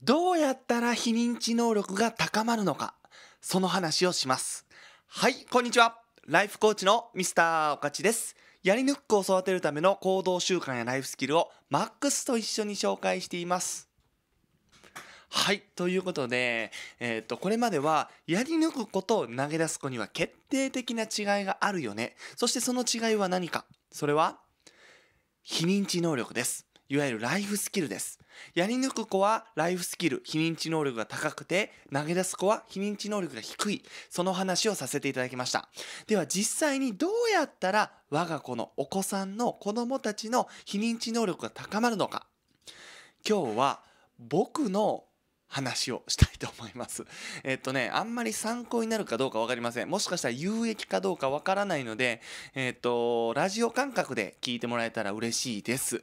どうやったら非認知能力が高まるのか、その話をします。はい、こんにちは。ライフコーチのミスターおかちです。やり抜く子を育てるための行動習慣やライフスキルをマックスと一緒に紹介しています。はい。ということで、えっ、ー、と、これまでは、やり抜くことを投げ出す子には決定的な違いがあるよね。そしてその違いは何か。それは、非認知能力です。いわゆるライフスキルです。やり抜く子はライフスキル、非認知能力が高くて、投げ出す子は非認知能力が低い、その話をさせていただきました。では実際にどうやったら我が子のお子さんの子供たちの非認知能力が高まるのか。今日は僕の話をしたいと思います。えっとね、あんまり参考になるかどうか分かりません。もしかしたら有益かどうかわからないので、えっと、ラジオ感覚で聞いてもらえたら嬉しいです。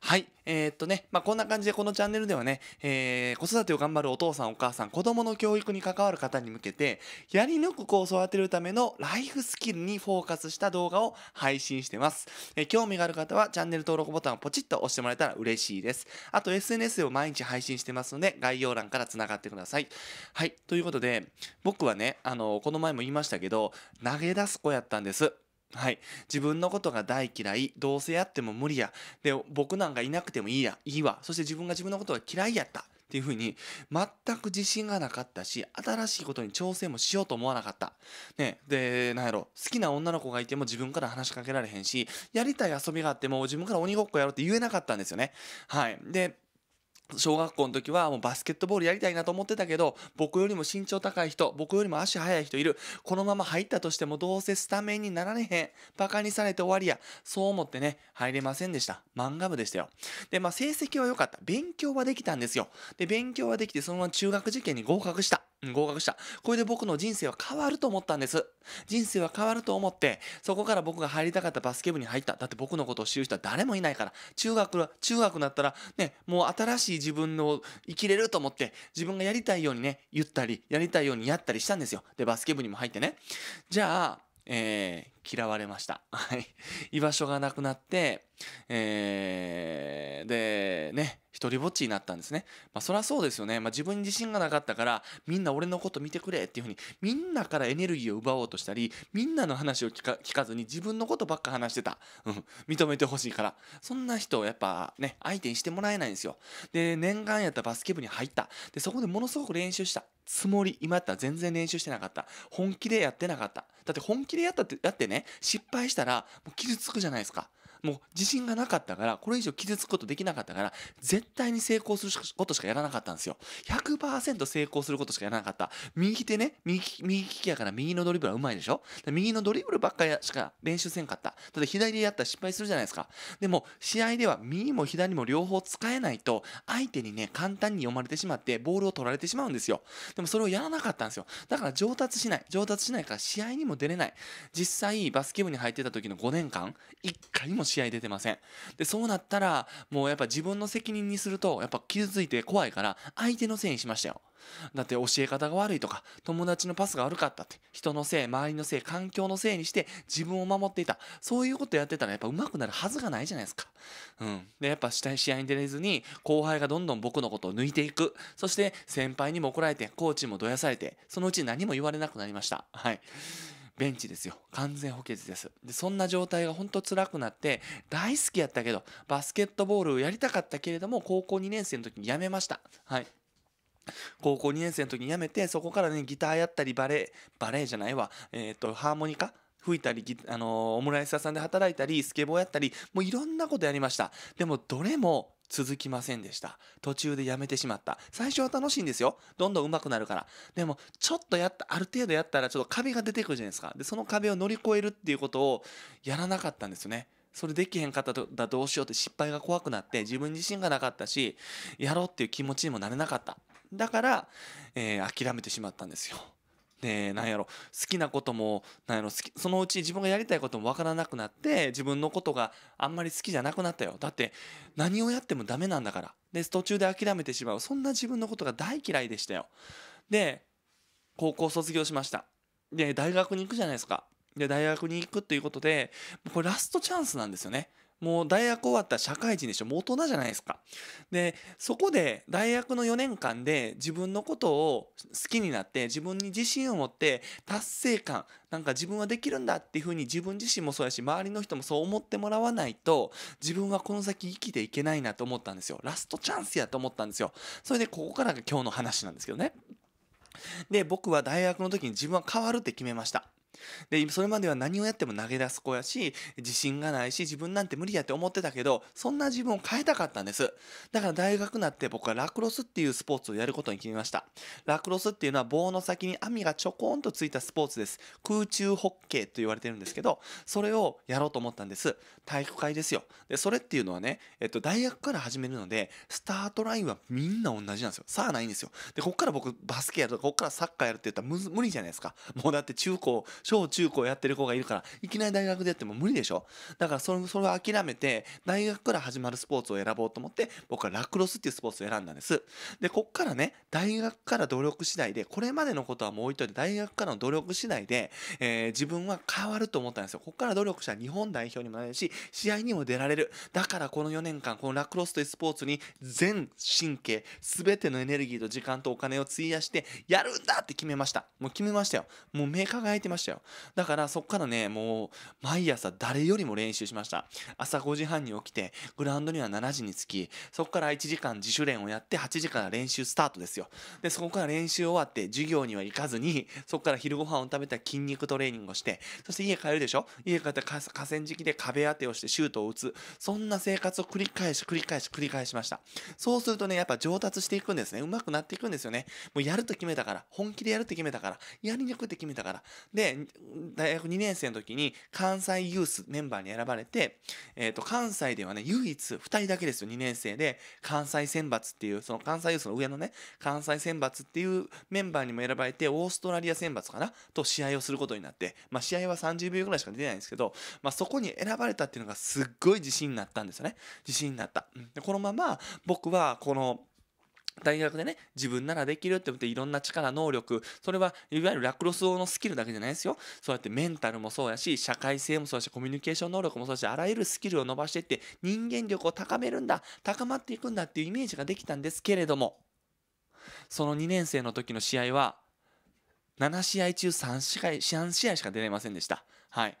はい。えー、っとね、まあ、こんな感じでこのチャンネルではね、えー、子育てを頑張るお父さんお母さん、子供の教育に関わる方に向けて、やり抜く子を育てるためのライフスキルにフォーカスした動画を配信してます。えー、興味がある方はチャンネル登録ボタンをポチッと押してもらえたら嬉しいです。あと SNS を毎日配信してますので、概要欄欄からつながってください。はい。ということで、僕はね、あの、この前も言いましたけど、投げ出す子やったんです。はい。自分のことが大嫌い。どうせやっても無理や。で、僕なんかいなくてもいいや。いいわ。そして自分が自分のことが嫌いやった。っていうふうに、全く自信がなかったし、新しいことに挑戦もしようと思わなかった。ね、で、なんやろ、好きな女の子がいても自分から話しかけられへんし、やりたい遊びがあっても自分から鬼ごっこやろうって言えなかったんですよね。はい。で、小学校の時はもうバスケットボールやりたいなと思ってたけど、僕よりも身長高い人、僕よりも足速い人いる。このまま入ったとしてもどうせスタメンになられへん。バカにされて終わりや。そう思ってね、入れませんでした。漫画部でしたよ。で、まあ成績は良かった。勉強はできたんですよ。で、勉強はできてそのまま中学受験に合格した。合格した。これで僕の人生は変わると思ったんです。人生は変わると思って、そこから僕が入りたかったバスケ部に入った。だって僕のことを知る人は誰もいないから。中学、中学になったら、ね、もう新しい自分の生きれると思って、自分がやりたいようにね、言ったり、やりたいようにやったりしたんですよ。で、バスケ部にも入ってね。じゃあ、えー、嫌われました。はい。居場所がなくなって、えー、で、ね、一人ぼっちになったんですね。まあ、そりゃそうですよね。まあ、自分に自信がなかったから、みんな俺のこと見てくれっていうふうに、みんなからエネルギーを奪おうとしたり、みんなの話を聞か聞かずに自分のことばっか話してた。うん。認めてほしいから。そんな人をやっぱね、相手にしてもらえないんですよ。で、念願やったバスケ部に入った。で、そこでものすごく練習した。つもり、今やったら全然練習してなかった。本気でやってなかった。だって本気でやったって、だってね、ね、失敗したら、傷つくじゃないですか。もう自信がなかったから、これ以上傷つくことできなかったから、絶対に成功することしかやらなかったんですよ。100%成功することしかやらなかった。右手ね、右右利きやから右のドリブルはうまいでしょ右のドリブルばっかりしか練習せんかった。ただ左でやったら失敗するじゃないですか。でも、試合では右も左も両方使えないと、相手にね、簡単に読まれてしまって、ボールを取られてしまうんですよ。でもそれをやらなかったんですよ。だから上達しない。上達しないから試合にも出れない。実際、バスケ部に入ってた時の5年間、1回も試試合出てません。で、そうなったら、もうやっぱ自分の責任にすると、やっぱ傷ついて怖いから、相手のせいにしましたよ。だって教え方が悪いとか、友達のパスが悪かったって、人のせい、周りのせい、環境のせいにして自分を守っていた。そういうことやってたらやっぱ上手くなるはずがないじゃないですか。うん。で、やっぱ試合に出れずに、後輩がどんどん僕のことを抜いていく。そして先輩にも怒られて、コーチもどやされて、そのうち何も言われなくなりました。はい。ベンチですよ。完全補欠です。で、そんな状態が本当辛くなって、大好きやったけど、バスケットボールをやりたかったけれども、高校2年生の時に辞めました。はい。高校2年生の時に辞めて、そこからね、ギターやったり、バレエ、バレエじゃないわ、えっ、ー、と、ハーモニカ吹いたり、あのー、オムライス屋さんで働いたり、スケボーやったり、もういろんなことやりました。でも、どれも続きませんでした。途中でやめてしまった。最初は楽しいんですよ。どんどん上手くなるから。でも、ちょっとやった、ある程度やったらちょっと壁が出てくるじゃないですか。で、その壁を乗り越えるっていうことをやらなかったんですよね。それできへんかったらどうしようって失敗が怖くなって自分自身がなかったし、やろうっていう気持ちにもなれなかった。だから、えー、諦めてしまったんですよ。えなんやろ好きなこともなんやろ好きそのうち自分がやりたいことも分からなくなって自分のことがあんまり好きじゃなくなったよだって何をやってもダメなんだからで途中で諦めてしまうそんな自分のことが大嫌いでしたよで高校卒業しましたで大学に行くじゃないですかで大学に行くっていうことでこれラストチャンスなんですよねもう大学終わったら社会人でしょもう大人じゃないですか。で、そこで大学の4年間で自分のことを好きになって自分に自信を持って達成感、なんか自分はできるんだっていうふうに自分自身もそうやし、周りの人もそう思ってもらわないと自分はこの先生きていけないなと思ったんですよ。ラストチャンスやと思ったんですよ。それでここからが今日の話なんですけどね。で、僕は大学の時に自分は変わるって決めました。でそれまでは何をやっても投げ出す子やし自信がないし自分なんて無理やって思ってたけどそんな自分を変えたかったんですだから大学になって僕はラクロスっていうスポーツをやることに決めましたラクロスっていうのは棒の先に網がちょこんとついたスポーツです空中ホッケーと言われてるんですけどそれをやろうと思ったんです体育会ですよでそれっていうのはね、えっと、大学から始めるのでスタートラインはみんな同じなんですよ差はないんですよでこっから僕バスケやるとかこっからサッカーやるって言ったら無理じゃないですかもうだって中高小中高やってる子がいるから、いきなり大学でやっても無理でしょだからそれ、それは諦めて、大学から始まるスポーツを選ぼうと思って、僕はラクロスっていうスポーツを選んだんです。で、こっからね、大学から努力次第で、これまでのことはもう置いといて、大学からの努力次第で、えー、自分は変わると思ったんですよ。こっから努力したら日本代表にもなれるし、試合にも出られる。だからこの4年間、このラクロスというスポーツに全神経、すべてのエネルギーと時間とお金を費やして、やるんだって決めました。もう決めましたよ。もう目輝いてましたよ。だからそっからね、もう毎朝誰よりも練習しました。朝5時半に起きて、グラウンドには7時に着き、そこから1時間自主練をやって、8時から練習スタートですよ。で、そこから練習終わって、授業には行かずに、そこから昼ご飯を食べた筋肉トレーニングをして、そして家帰るでしょ家帰ったら河川敷で壁当てをしてシュートを打つ。そんな生活を繰り返し繰り返し繰り返しました。そうするとね、やっぱ上達していくんですね。上手くなっていくんですよね。もうやると決めたから、本気でやるって決めたから、やりにくって決めたから。で、大学2年生の時に関西ユースメンバーに選ばれて、えー、と関西ではね唯一2人だけですよ2年生で関西選抜っていうその関西ユースの上のね関西選抜っていうメンバーにも選ばれてオーストラリア選抜かなと試合をすることになって、まあ、試合は30秒ぐらいしか出ないんですけど、まあ、そこに選ばれたっていうのがすっごい自信になったんですよね自信になった。でこのまま僕はこの大学でね、自分ならできるって思っていろんな力、能力、それはいわゆるラクロスのスキルだけじゃないですよ。そうやってメンタルもそうやし、社会性もそうやし、コミュニケーション能力もそうやし、あらゆるスキルを伸ばしていって人間力を高めるんだ、高まっていくんだっていうイメージができたんですけれども、その2年生の時の試合は、7試合中3試合 ,3 試合しか出れませんでした。はい、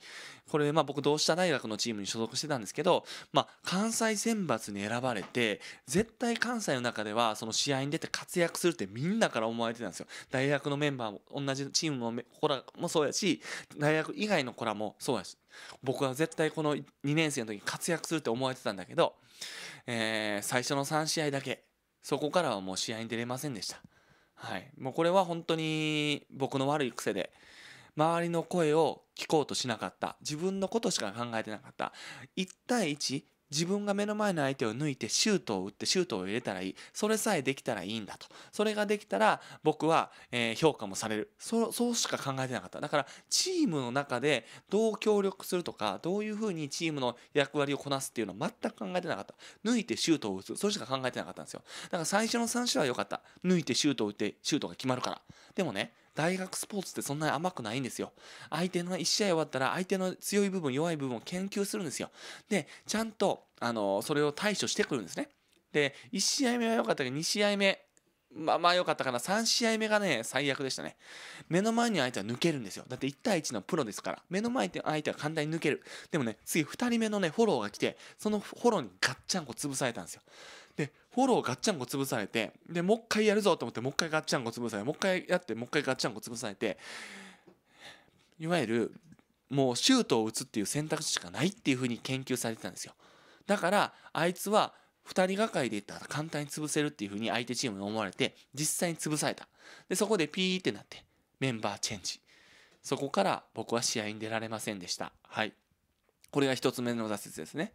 これ、まあ、僕同志社大学のチームに所属してたんですけど、まあ、関西選抜に選ばれて絶対関西の中ではその試合に出て活躍するってみんなから思われてたんですよ大学のメンバーも同じチームの子らもそうやし大学以外の子らもそうやし僕は絶対この2年生の時に活躍するって思われてたんだけど、えー、最初の3試合だけそこからはもう試合に出れませんでした。はい、もうこれは本当に僕の悪い癖で周りの声を聞こうとしなかった自分のことしか考えてなかった1対1自分が目の前の相手を抜いてシュートを打ってシュートを入れたらいいそれさえできたらいいんだとそれができたら僕は、え評価もされるそそうしか考えてなかっただからチームの中でどう協力するとかどういうふうにチームの役割をこなすっていうのは全く考えてなかった抜いてシュートを打つそれしか考えてなかったんですよだから最初の3種は良かった抜いてシュートを打ってシュートが決まるからでもね大学スポーツってそんなに甘くないんですよ。相手の1試合終わったら相手の強い部分、弱い部分を研究するんですよ。で、ちゃんと、あの、それを対処してくるんですね。で、1試合目は良かったけど、2試合目、まあまあ良かったかな。3試合目がね、最悪でしたね。目の前に相手は抜けるんですよ。だって1対1のプロですから。目の前に相手は簡単に抜ける。でもね、次2人目のね、フォローが来て、そのフォローにガッチャンコ潰されたんですよ。でフォローガッチャンコ潰されてでもう一回やるぞと思ってもう一回ガッチャンコ潰されてもう一回やってもう一回ガッチャンコ潰されていわゆるもうシュートを打つっていう選択肢しかないっていうふうに研究されてたんですよだからあいつは2人がかりでいったら簡単に潰せるっていうふうに相手チームに思われて実際に潰されたでそこでピーってなってメンバーチェンジそこから僕は試合に出られませんでしたはいこれが一つ目の挫折ですね。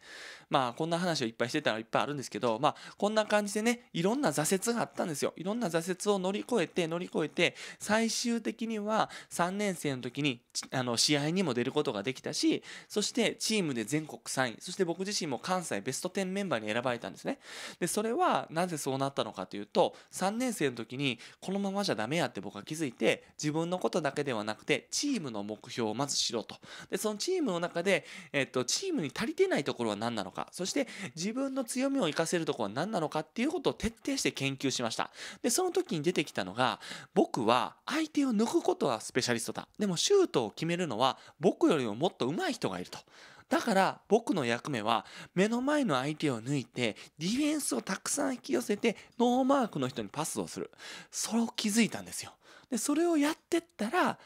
まあこんな話をいっぱいしてたらいっぱいあるんですけど、まあこんな感じでね、いろんな挫折があったんですよ。いろんな挫折を乗り越えて乗り越えて、最終的には3年生の時にあの試合にも出ることができたし、そしてチームで全国3位、そして僕自身も関西ベスト10メンバーに選ばれたんですね。で、それはなぜそうなったのかというと、3年生の時にこのままじゃダメやって僕は気づいて、自分のことだけではなくて、チームの目標をまずしろと。で、そのチームの中で、えーっと、チームに足りてないところは何なのか、そして自分の強みを活かせるところは何なのかっていうことを徹底して研究しました。で、その時に出てきたのが、僕は相手を抜くことはスペシャリストだ。でもシュートを決めるのは僕よりももっと上手い人がいると。だから僕の役目は目の前の相手を抜いてディフェンスをたくさん引き寄せてノーマークの人にパスをする。それを気づいたんですよ。で、それをやってったら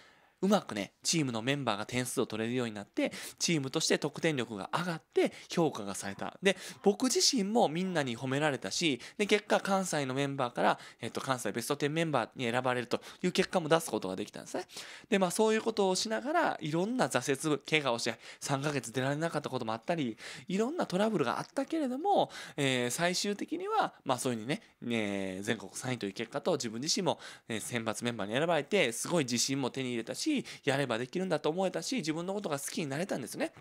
うまくね、チームのメンバーが点数を取れるようになって、チームとして得点力が上がって評価がされた。で、僕自身もみんなに褒められたし、で、結果関西のメンバーから、えっと、関西ベスト10メンバーに選ばれるという結果も出すことができたんですね。で、まあそういうことをしながら、いろんな挫折、怪我をして3ヶ月出られなかったこともあったり、いろんなトラブルがあったけれども、えー、最終的には、まあそういうふうにね、ね全国3位という結果と自分自身も、え選抜メンバーに選ばれて、すごい自信も手に入れたし、しやればできるんだと思えたし自分のことが好きになれたんですね。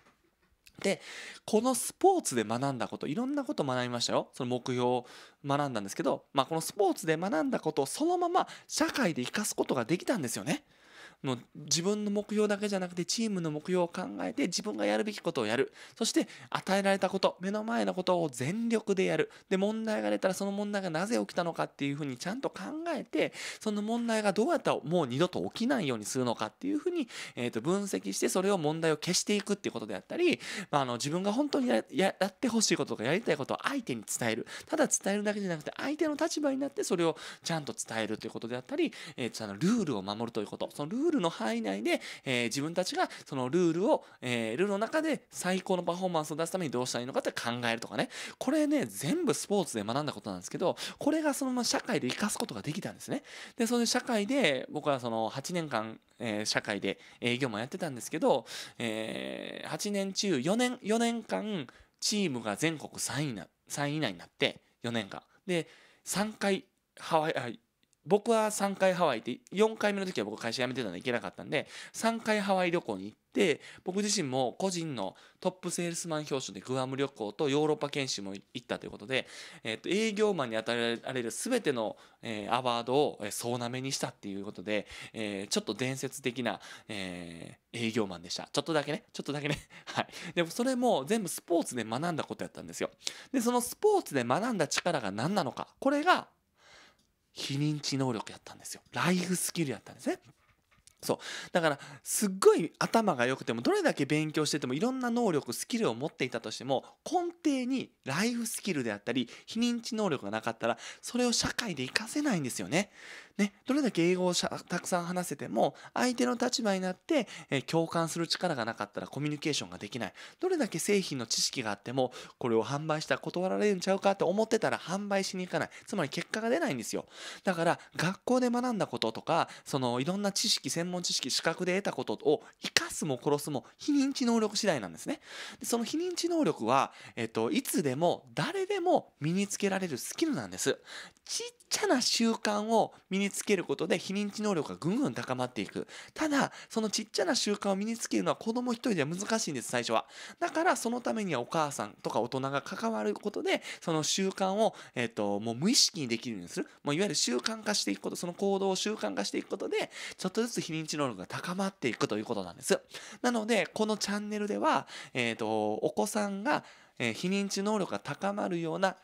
でこのスポーツで学んだこといろんなこと学びましたよその目標を学んだんですけど、まあ、このスポーツで学んだことをそのまま社会で生かすことができたんですよね。の自分の目標だけじゃなくてチームの目標を考えて自分がやるべきことをやるそして与えられたこと目の前のことを全力でやるで問題が出たらその問題がなぜ起きたのかっていうふうにちゃんと考えてその問題がどうやったらもう二度と起きないようにするのかっていうふうに、えー、と分析してそれを問題を消していくっていうことであったり、まあ、あの自分が本当にややってほしいこととかやりたいことを相手に伝えるただ伝えるだけじゃなくて相手の立場になってそれをちゃんと伝えるということであったり、えー、とあのルールを守るということそのルールルの範囲内で、えー、自分たちがそのルールを、えー、ルールの中で最高のパフォーマンスを出すためにどうしたらいいのかって考えるとかねこれね全部スポーツで学んだことなんですけどこれがそのまま社会で生かすことができたんですねでそれで社会で僕はその8年間、えー、社会で営業もやってたんですけど、えー、8年中4年4年間チームが全国3位な3位以内になって4年間で3回ハワイ僕は3回ハワイって4回目の時は僕会社辞めてたんで行けなかったんで3回ハワイ旅行に行って僕自身も個人のトップセールスマン表彰でグアム旅行とヨーロッパ研修も行ったということで、えー、と営業マンに与えられる全ての、えアワードを総なめにしたっていうことで、えちょっと伝説的な、え営業マンでしたちょっとだけねちょっとだけね はいでもそれも全部スポーツで学んだことやったんですよでそのスポーツで学んだ力が何なのかこれが非認知能力やったんですよライフスキルやったんですねそうだからすっごい頭が良くてもどれだけ勉強しててもいろんな能力スキルを持っていたとしても根底にライフスキルであったり非認知能力がなかったらそれを社会で活かせないんですよね。ね、どれだけ英語をたくさん話せても相手の立場になって、えー、共感する力がなかったらコミュニケーションができないどれだけ製品の知識があってもこれを販売したら断られるんちゃうかって思ってたら販売しに行かないつまり結果が出ないんですよだから学校で学んだこととかそのいろんな知識専門問知識資格で得たことを生かすも殺すも非認知能力次第なんですねでその非認知能力は、えっと、いつでも誰でも身につけられるスキルなんですちっちゃな習慣を身につけることで非認知能力がぐんぐん高まっていくただそのちっちゃな習慣を身につけるのは子供一人では難しいんです最初はだからそのためにはお母さんとか大人が関わることでその習慣を、えっと、もう無意識にできるようにするもういわゆる習慣化していくことその行動を習慣化していくことでちょっとずつ非認認知能力が高まっていくということなんです。なので、このチャンネルでは、えっ、ー、と、お子さんが、えー、非認知能力が高まるような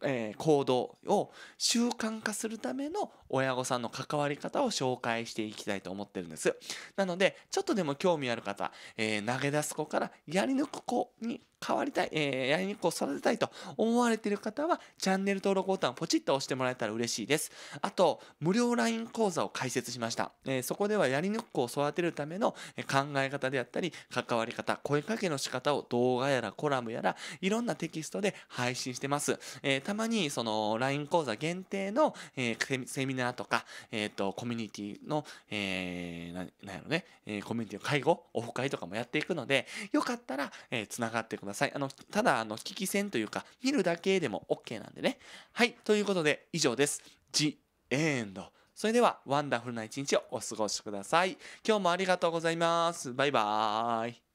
えー、行動を習慣化するための親御さんの関わり方を紹介していきたいと思ってるんです。なので、ちょっとでも興味ある方、えー、投げ出す子からやり抜く子に変わりたい、えー、やりにくを育てたいと思われている方は、チャンネル登録ボタンをポチッと押してもらえたら嬉しいです。あと、無料 LINE 講座を開設しました。えー、そこではやりにくを育てるための考え方であったり、関わり方、声かけの仕方を動画やらコラムやら、いろんなテキストで配信してます。えー、たまに、その LINE 講座限定の、えー、セミナーとか、えっ、と、コミュニティの、えー、ななんやろね、えコミュニティの介護、オフ会とかもやっていくので、よかったら、えー、つながってください。ください。あの、ただ、あの、聞き戦というか、見るだけでも OK なんでね。はい、ということで、以上です。The End。それでは、ワンダフルな一日をお過ごしください。今日もありがとうございます。バイバーイ。